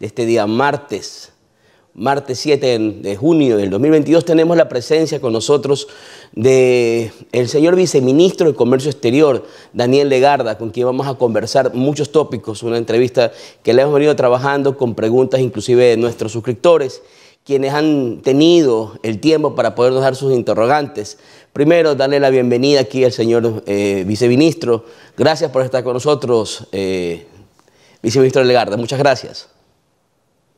de este día martes, martes 7 de junio del 2022, tenemos la presencia con nosotros del señor viceministro de Comercio Exterior, Daniel Legarda, con quien vamos a conversar muchos tópicos, una entrevista que le hemos venido trabajando con preguntas inclusive de nuestros suscriptores quienes han tenido el tiempo para podernos dar sus interrogantes. Primero, darle la bienvenida aquí al señor eh, viceministro. Gracias por estar con nosotros, eh, viceministro Legarda. Muchas gracias.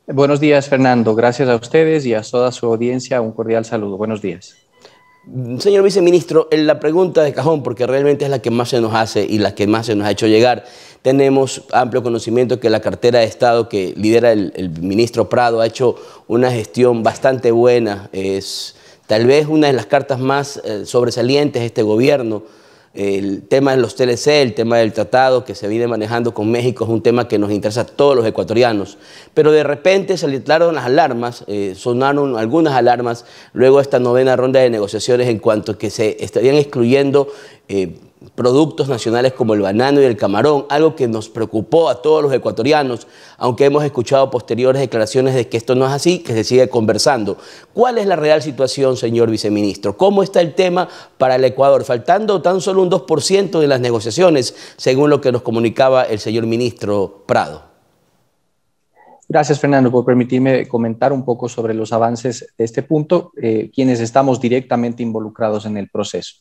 Buenos días, Fernando. Gracias a ustedes y a toda su audiencia. Un cordial saludo. Buenos días. Señor viceministro, en eh, la pregunta de cajón, porque realmente es la que más se nos hace y la que más se nos ha hecho llegar, tenemos amplio conocimiento que la cartera de Estado que lidera el, ministro Prado ha hecho una gestión bastante buena. Es tal vez una de las cartas más eh, sobresalientes de este gobierno el tema de los TLC, el tema del tratado que se viene manejando con México es un tema que nos interesa a todos los ecuatorianos. Pero de repente salieron las alarmas, eh, sonaron algunas alarmas luego de esta novena ronda de negociaciones en cuanto que se estarían excluyendo eh, productos nacionales como el banano y el camarón, algo que nos preocupó a todos los ecuatorianos, aunque hemos escuchado posteriores declaraciones de que esto no es así, que se sigue conversando. ¿Cuál es la real situación, señor viceministro? ¿Cómo está el tema para el Ecuador? Faltando tan solo un 2% de las negociaciones, según lo que nos comunicaba el señor ministro Prado. Gracias, Fernando, por permitirme comentar un poco sobre los avances de este punto, eh, quienes estamos directamente involucrados en el proceso.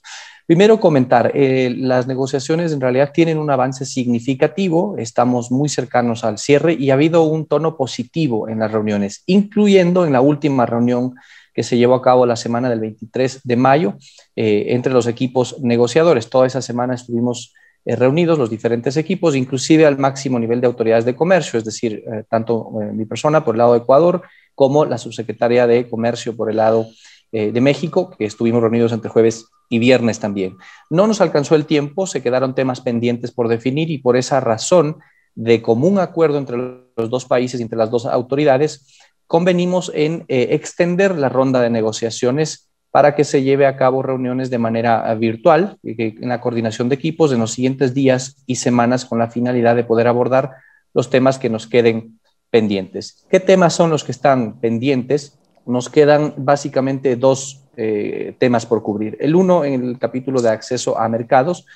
Primero comentar, eh, las negociaciones en realidad tienen un avance significativo, estamos muy cercanos al cierre y ha habido un tono positivo en las reuniones, incluyendo en la última reunión que se llevó a cabo la semana del 23 de mayo eh, entre los equipos negociadores. Toda esa semana estuvimos eh, reunidos los diferentes equipos, inclusive al máximo nivel de autoridades de comercio, es decir, tanto mi persona por el lado de Ecuador como la subsecretaria de Comercio por el lado de eh, de México, que estuvimos reunidos entre jueves y viernes también. No nos alcanzó el tiempo, se quedaron temas pendientes por definir y por esa razón, de común acuerdo entre los dos países y entre las dos autoridades, convenimos en eh, extender la ronda de negociaciones para que se lleve a cabo reuniones de manera eh, virtual, en la coordinación de equipos en los siguientes días y semanas con la finalidad de poder abordar los temas que nos queden pendientes. ¿Qué temas son los que están pendientes? nos quedan básicamente dos eh, temas por cubrir. El uno en el capítulo de acceso a mercados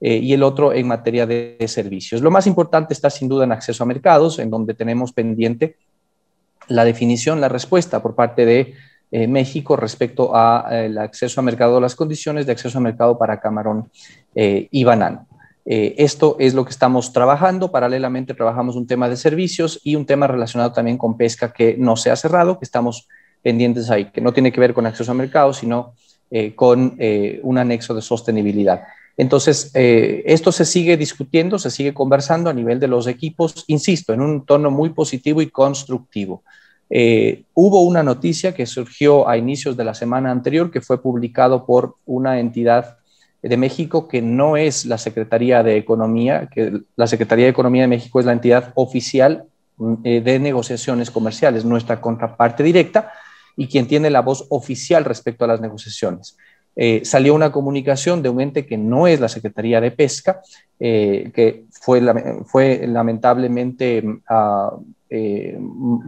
eh, y el otro en materia de servicios. Lo más importante está sin duda en acceso a mercados, en donde tenemos pendiente la definición, la respuesta por parte de eh, México respecto al acceso a mercado, las condiciones de acceso a mercado para camarón y banano. esto es lo que estamos trabajando. Paralelamente trabajamos un tema de servicios y un tema relacionado también con pesca que no se ha cerrado, que estamos pendientes ahí, que no tiene que ver con acceso a mercado, sino eh, con eh, un anexo de sostenibilidad. Entonces, eh, esto se sigue discutiendo, se sigue conversando a nivel de los equipos, insisto, en un tono muy positivo y constructivo. hubo una noticia que surgió a inicios de la semana anterior que fue publicado por una entidad de México que no es la Secretaría de Economía, que la Secretaría de Economía de México es la entidad oficial de negociaciones comerciales, nuestra contraparte directa, y quien tiene la voz oficial respecto a las negociaciones. Eh, salió una comunicación de un ente que no es la Secretaría de Pesca, eh, que fue, fue lamentablemente mm, ah, eh, mm,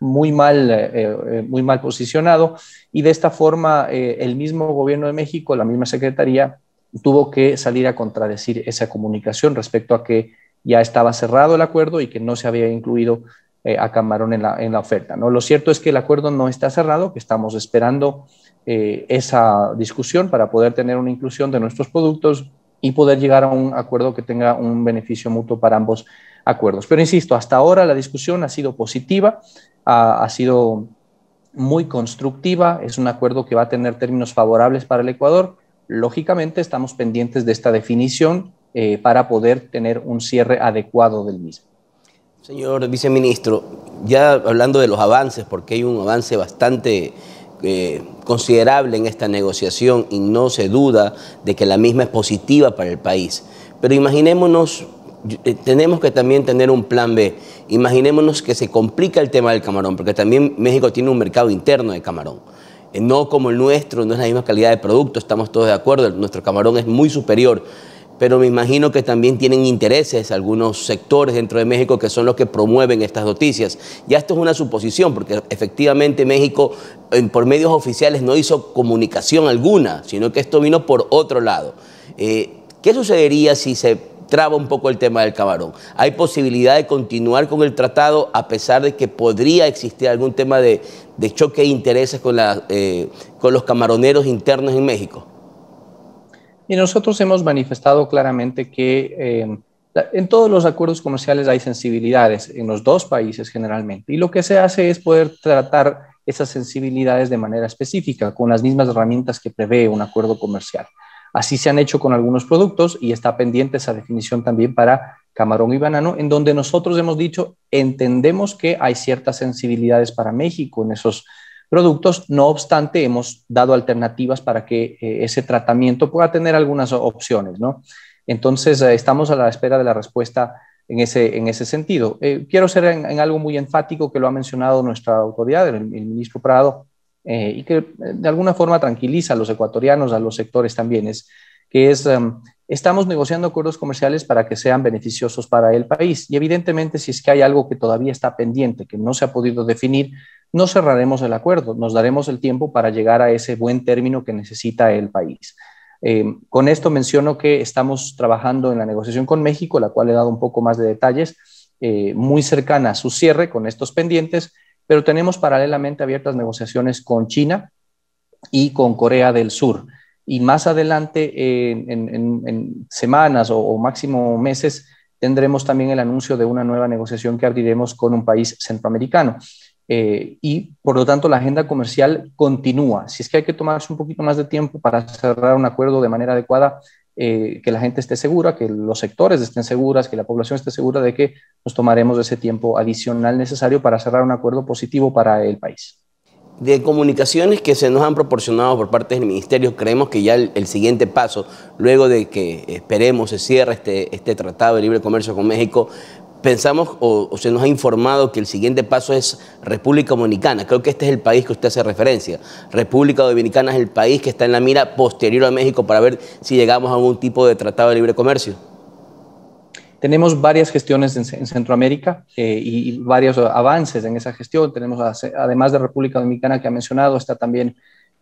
muy, mal, muy mal posicionado y de esta forma el mismo gobierno de México, la misma Secretaría, tuvo que salir a contradecir esa comunicación respecto a que ya estaba cerrado el acuerdo y que no se había incluido eh, en la, oferta. ¿no? Lo cierto es que el acuerdo no está cerrado, que estamos esperando eh, esa discusión para poder tener una inclusión de nuestros productos y poder llegar a un acuerdo que tenga un beneficio mutuo para ambos acuerdos. Pero insisto, hasta ahora la discusión ha sido positiva, ha, sido muy constructiva, es un acuerdo que va a tener términos favorables para el Ecuador. Lógicamente estamos pendientes de esta definición eh, para poder tener un cierre adecuado del mismo. Señor viceministro, ya hablando de los avances, porque hay un avance bastante eh, considerable en esta negociación y no se duda de que la misma es positiva para el país. Pero imaginémonos, eh, tenemos que también tener un plan B. Imaginémonos que se complica el tema del camarón, porque también México tiene un mercado interno de camarón eh, no como el nuestro, no es la misma calidad de producto, estamos todos de acuerdo, nuestro camarón es muy superior pero me imagino que también tienen intereses algunos sectores dentro de México que son los que promueven estas noticias. Ya esto es una suposición, porque efectivamente México por medios oficiales no hizo comunicación alguna, sino que esto vino por otro lado. Eh, ¿Qué sucedería si se traba un poco el tema del camarón? ¿Hay posibilidad de continuar con el tratado a pesar de que podría existir algún tema de, choque de intereses con, eh, con los camaroneros internos en México? Y nosotros hemos manifestado claramente que eh, en todos los acuerdos comerciales hay sensibilidades, en los dos países generalmente, y lo que se hace es poder tratar esas sensibilidades de manera específica, con las mismas herramientas que prevé un acuerdo comercial. Así se han hecho con algunos productos y está pendiente esa definición también para camarón y banano, en donde nosotros hemos dicho, entendemos que hay ciertas sensibilidades para México en esos productos. No obstante, hemos dado alternativas para que eh, ese tratamiento pueda tener algunas opciones, ¿no? Entonces, eh, estamos a la espera de la respuesta en ese, en ese sentido. Eh, quiero ser en, algo muy enfático que lo ha mencionado nuestra autoridad, el, ministro Prado, y que de alguna forma tranquiliza a los ecuatorianos, a los sectores también, es que es... Em, estamos negociando acuerdos comerciales para que sean beneficiosos para el país. Y evidentemente, si es que hay algo que todavía está pendiente, que no se ha podido definir, no cerraremos el acuerdo, nos daremos el tiempo para llegar a ese buen término que necesita el país. Eh, con esto menciono que estamos trabajando en la negociación con México, la cual he dado un poco más de detalles, eh, muy cercana a su cierre con estos pendientes, pero tenemos paralelamente abiertas negociaciones con China y con Corea del Sur. Y más adelante, en, semanas o máximo meses, tendremos también el anuncio de una nueva negociación que abriremos con un país centroamericano. Eh, y por lo tanto la agenda comercial continúa. Si es que hay que tomarse un poquito más de tiempo para cerrar un acuerdo de manera adecuada, eh, que la gente esté segura, que los sectores estén seguras, que la población esté segura de que nos tomaremos ese tiempo adicional necesario para cerrar un acuerdo positivo para el país. De comunicaciones que se nos han proporcionado por parte del Ministerio, creemos que ya el, siguiente paso, luego de que esperemos se cierre este, este Tratado de Libre Comercio con México, pensamos o, se nos ha informado que el siguiente paso es República Dominicana. Creo que este es el país que usted hace referencia. República Dominicana es el país que está en la mira posterior a México para ver si llegamos a algún tipo de tratado de libre comercio. Tenemos varias gestiones en, Centroamérica eh, y varios avances en esa gestión. Tenemos, además de República Dominicana que ha mencionado, está también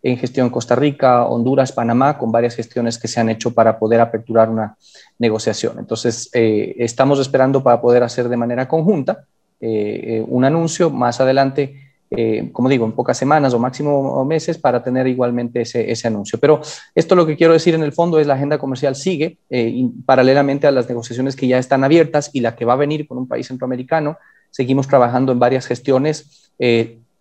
en gestión Costa Rica, Honduras, Panamá, con varias gestiones que se han hecho para poder aperturar una negociación. Entonces, eh, estamos esperando para poder hacer de manera conjunta eh, eh, un anuncio más adelante. como digo, en pocas semanas o máximo meses para tener igualmente ese, anuncio. Pero esto lo que quiero decir en el fondo es la agenda comercial sigue paralelamente a las negociaciones que ya están abiertas y la que va a venir con un país centroamericano. Seguimos trabajando en varias gestiones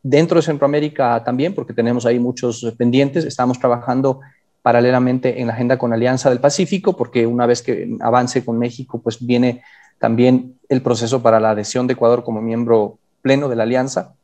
Dentro de Centroamérica también, porque tenemos ahí muchos pendientes, estamos trabajando paralelamente en la agenda con Alianza del Pacífico, porque una vez que avance con México, pues viene también el proceso para la adhesión de Ecuador como miembro pleno de la alianza.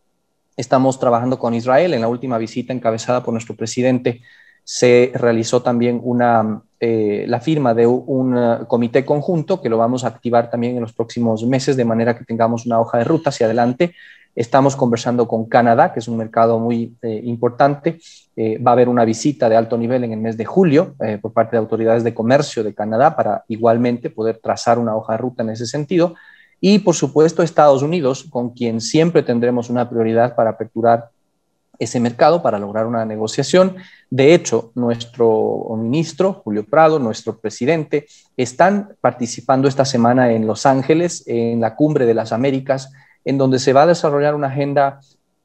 Estamos trabajando con Israel. En la última visita encabezada por nuestro presidente se realizó también una, eh, la firma de un eh, comité conjunto que lo vamos a activar también en los próximos meses de manera que tengamos una hoja de ruta hacia adelante Estamos conversando con Canadá, que es un mercado muy eh, importante. Eh, va a haber una visita de alto nivel en el mes de julio eh, por parte de autoridades de comercio de Canadá para igualmente poder trazar una hoja de ruta en ese sentido. Y por supuesto Estados Unidos, con quien siempre tendremos una prioridad para aperturar ese mercado para lograr una negociación. De hecho, nuestro ministro, Julio Prado, nuestro presidente, están participando esta semana en Los Ángeles, en la Cumbre de las Américas, en donde se va a desarrollar una agenda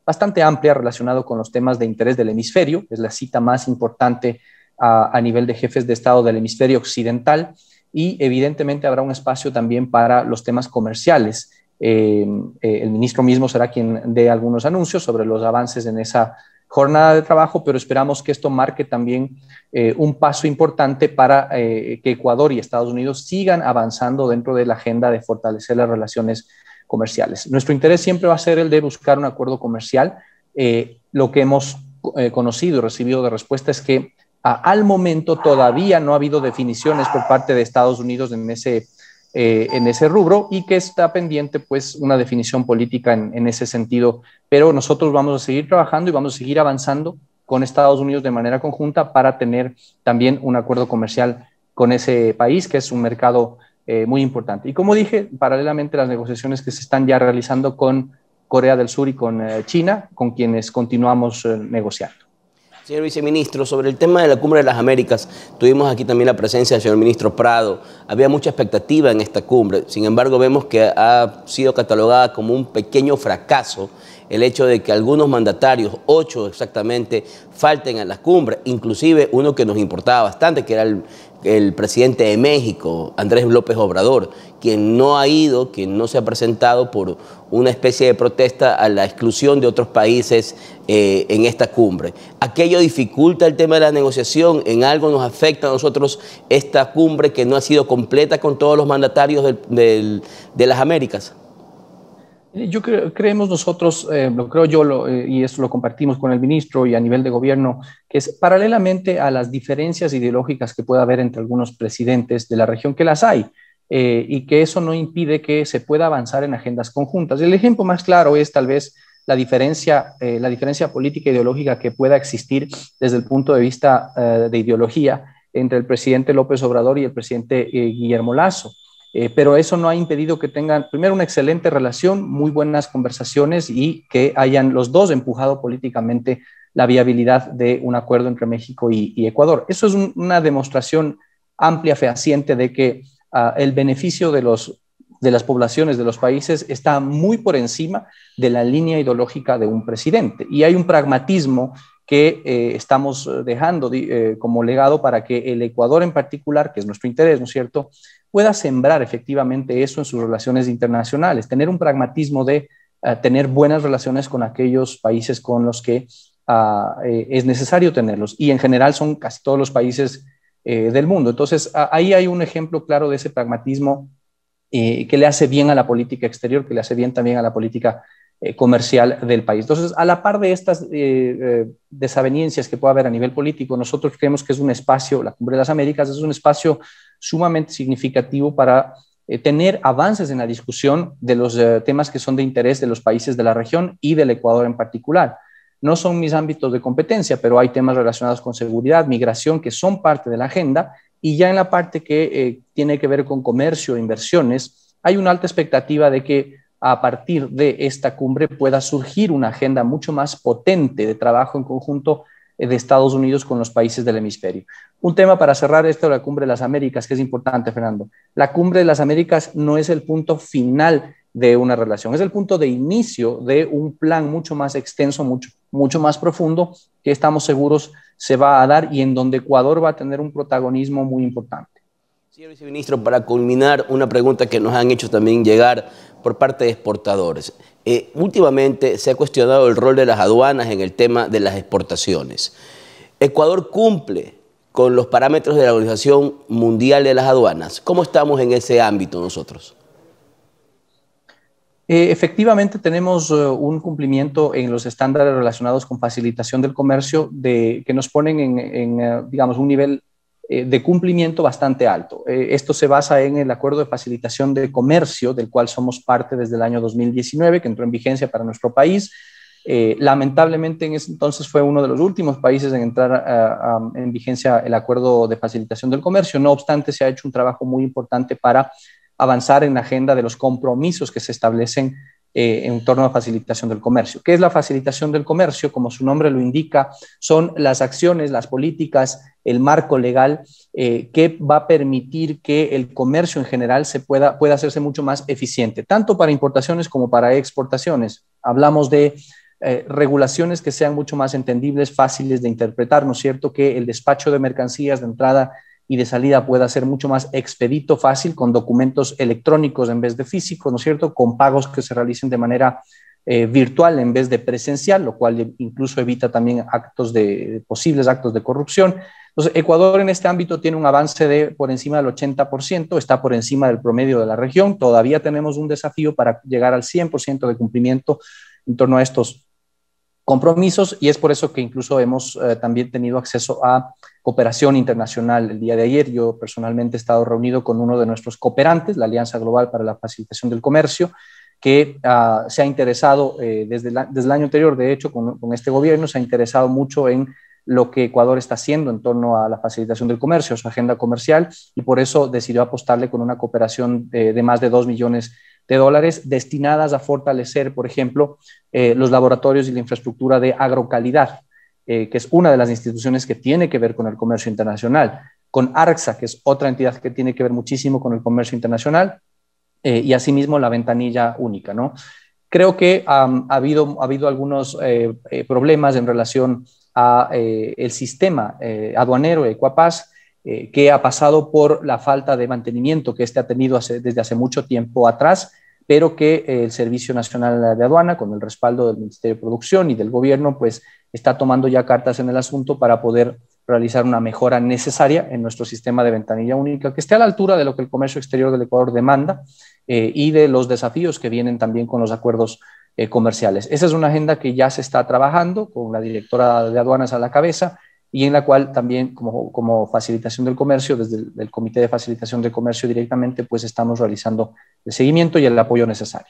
bastante amplia relacionada con los temas de interés del hemisferio. Es la cita más importante a, nivel de jefes de Estado del hemisferio occidental y evidentemente habrá un espacio también para los temas comerciales. Eh, eh, el ministro mismo será quien dé algunos anuncios sobre los avances en esa jornada de trabajo, pero esperamos que esto marque también eh, un paso importante para que Ecuador y Estados Unidos sigan avanzando dentro de la agenda de fortalecer las relaciones comerciales. Nuestro interés siempre va a ser el de buscar un acuerdo comercial. Eh, lo que hemos eh, conocido y recibido de respuesta es que al momento todavía no ha habido definiciones por parte de Estados Unidos en ese, eh, en ese rubro y que está pendiente pues una definición política en, en ese sentido. Pero nosotros vamos a seguir trabajando y vamos a seguir avanzando con Estados Unidos de manera conjunta para tener también un acuerdo comercial con ese país, que es un mercado eh, muy importante. Y como dije, paralelamente las negociaciones que se están ya realizando con Corea del Sur y con eh, China, con quienes continuamos eh, negociando. Señor viceministro, sobre el tema de la Cumbre de las Américas, tuvimos aquí también la presencia del señor ministro Prado. Había mucha expectativa en esta cumbre, sin embargo vemos que ha sido catalogada como un pequeño fracaso el hecho de que algunos mandatarios, ocho exactamente, falten a las cumbres, inclusive uno que nos importaba bastante, que era el, presidente de México, Andrés López Obrador, quien no ha ido, quien no se ha presentado por una especie de protesta a la exclusión de otros países eh, en esta cumbre. ¿Aquello dificulta el tema de la negociación? ¿En algo nos afecta a nosotros esta cumbre que no ha sido completa con todos los mandatarios de las Américas? Eh, yo creo, creemos nosotros, eh, lo creo yo, eh, y esto lo compartimos con el ministro y a nivel de gobierno, que es paralelamente a las diferencias ideológicas que pueda haber entre algunos presidentes de la región, que las hay, y que eso no impide que se pueda avanzar en agendas conjuntas. El ejemplo más claro es tal vez la diferencia, la diferencia política e ideológica que pueda existir desde el punto de vista de ideología entre el presidente López Obrador y el presidente Guillermo Lazo. Eh, pero eso no ha impedido que tengan, primero, una excelente relación, muy buenas conversaciones y que hayan los dos empujado políticamente la viabilidad de un acuerdo entre México y, Ecuador. Eso es una demostración amplia, fehaciente de que ah, el beneficio de, los, de las poblaciones de los países está muy por encima de la línea ideológica de un presidente. Y hay un pragmatismo que eh, estamos eh, dejando como legado para que el Ecuador en particular, que es nuestro interés, ¿no es cierto?, pueda sembrar efectivamente eso en sus relaciones internacionales, tener un pragmatismo de eh, tener buenas relaciones con aquellos países con los que ah, eh, es necesario tenerlos. Y en general son casi todos los países eh, del mundo. Entonces, ahí hay un ejemplo claro de ese pragmatismo que le hace bien a la política exterior, que le hace bien también a la política eh, comercial del país. Entonces, a la par de estas eh, eh, desavenencias que puede haber a nivel político, nosotros creemos que es un espacio, la Cumbre de las Américas es un espacio sumamente significativo para tener avances en la discusión de los temas que son de interés de los países de la región y del Ecuador en particular. No son mis ámbitos de competencia, pero hay temas relacionados con seguridad, migración, que son parte de la agenda. Y ya en la parte que tiene que ver con comercio, e inversiones, hay una alta expectativa de que a partir de esta cumbre pueda surgir una agenda mucho más potente de trabajo en conjunto eh, de Estados Unidos con los países del hemisferio. Un tema para cerrar esto la Cumbre de las Américas, que es importante, Fernando. La Cumbre de las Américas no es el punto final de una relación, es el punto de inicio de un plan mucho más extenso, mucho, mucho más profundo, que estamos seguros se va a dar y en donde Ecuador va a tener un protagonismo muy importante. Señor viceministro, para culminar, una pregunta que nos han hecho también llegar por parte de exportadores. Eh, últimamente se ha cuestionado el rol de las aduanas en el tema de las exportaciones. Ecuador cumple con los parámetros de la Organización Mundial de las Aduanas. ¿Cómo estamos en ese ámbito nosotros? Eh, efectivamente, tenemos eh, un cumplimiento en los estándares relacionados con facilitación del comercio de, que nos ponen en digamos, un nivel eh, de cumplimiento bastante alto. Eh, esto se basa en el acuerdo de facilitación de comercio, del cual somos parte desde el año 2019, que entró en vigencia para nuestro país. Eh, lamentablemente en ese entonces fue uno de los últimos países en entrar en vigencia el acuerdo de facilitación del comercio. No obstante, se ha hecho un trabajo muy importante para avanzar en la agenda de los compromisos que se establecen eh, en torno a facilitación del comercio. ¿Qué es la facilitación del comercio? Como su nombre lo indica, son las acciones, las políticas, el marco legal eh, que va a permitir que el comercio en general se pueda, hacerse mucho más eficiente, tanto para importaciones como para exportaciones. Hablamos de eh, regulaciones que sean mucho más entendibles, fáciles de interpretar, ¿no es cierto? Que el despacho de mercancías de entrada y de salida pueda ser mucho más expedito, fácil, con documentos electrónicos en vez de físicos, ¿no es cierto? Con pagos que se realicen de manera eh, virtual en vez de presencial, lo cual incluso evita también actos de posibles actos de corrupción. Entonces, Ecuador en este ámbito tiene un avance de por encima del 80%, está por encima del promedio de la región. Todavía tenemos un desafío para llegar al 100% de cumplimiento en torno a estos compromisos y es por eso que incluso hemos eh, también tenido acceso a cooperación internacional. El día de ayer yo personalmente he estado reunido con uno de nuestros cooperantes, la Alianza Global para la Facilitación del Comercio, que ah, se ha interesado eh, desde, el año anterior, de hecho, con, este gobierno, se ha interesado mucho en lo que Ecuador está haciendo en torno a la facilitación del comercio, su agenda comercial, y por eso decidió apostarle con una cooperación eh, de, más de 2 millones de dólares destinadas a fortalecer, por ejemplo, eh, los laboratorios y la infraestructura de agrocalidad, eh, que es una de las instituciones que tiene que ver con el comercio internacional, con ARCSA, que es otra entidad que tiene que ver muchísimo con el comercio internacional, eh, y asimismo la ventanilla única. ¿no? Creo que ha, habido, ha habido algunos problemas en relación al el sistema aduanero de Ecuapaz, eh, que ha pasado por la falta de mantenimiento que este ha tenido desde hace mucho tiempo atrás, pero que eh, el Servicio Nacional de Aduana, con el respaldo del Ministerio de Producción y del Gobierno, pues está tomando ya cartas en el asunto para poder realizar una mejora necesaria en nuestro sistema de ventanilla única, que esté a la altura de lo que el comercio exterior del Ecuador demanda eh, y de los desafíos que vienen también con los acuerdos comerciales. Esa es una agenda que ya se está trabajando con la directora de aduanas a la cabeza y en la cual también como, como facilitación del comercio, desde el Comité de Facilitación del Comercio directamente, pues estamos realizando el seguimiento y el apoyo necesario.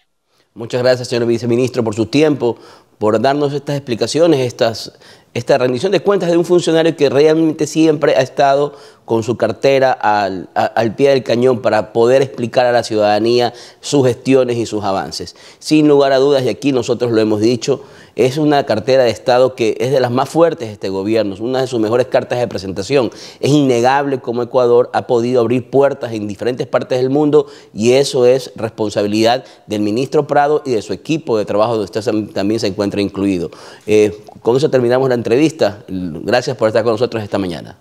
Muchas gracias, señor viceministro, por su tiempo, por darnos estas explicaciones, estas esta rendición de cuentas de un funcionario que realmente siempre ha estado con su cartera al, pie del cañón para poder explicar a la ciudadanía sus gestiones y sus avances. Sin lugar a dudas, y aquí nosotros lo hemos dicho, es una cartera de Estado que es de las más fuertes de este gobierno, es una de sus mejores cartas de presentación. Es innegable cómo Ecuador ha podido abrir puertas en diferentes partes del mundo y eso es responsabilidad del ministro Prado y de su equipo de trabajo, donde usted también se encuentra incluido. Eh, con eso terminamos la entrevista. Gracias por estar con nosotros esta mañana.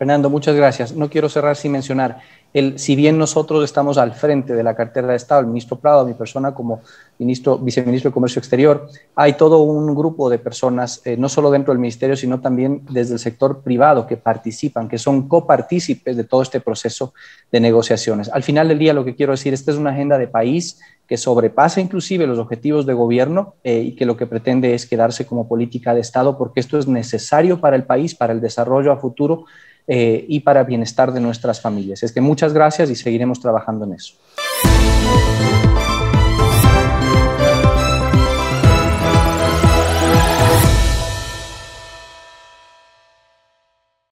Fernando, muchas gracias. No quiero cerrar sin mencionar, el, si bien nosotros estamos al frente de la cartera de Estado, el ministro Prado, mi persona como ministro, viceministro de Comercio Exterior, hay todo un grupo de personas, eh, no solo dentro del ministerio, sino también desde el sector privado que participan, que son copartícipes de todo este proceso de negociaciones. Al final del día, lo que quiero decir, esta es una agenda de país que sobrepasa inclusive los objetivos de gobierno eh, y que lo que pretende es quedarse como política de Estado, porque esto es necesario para el país, para el desarrollo a futuro eh, y para bienestar de nuestras familias. Es que muchas gracias y seguiremos trabajando en eso.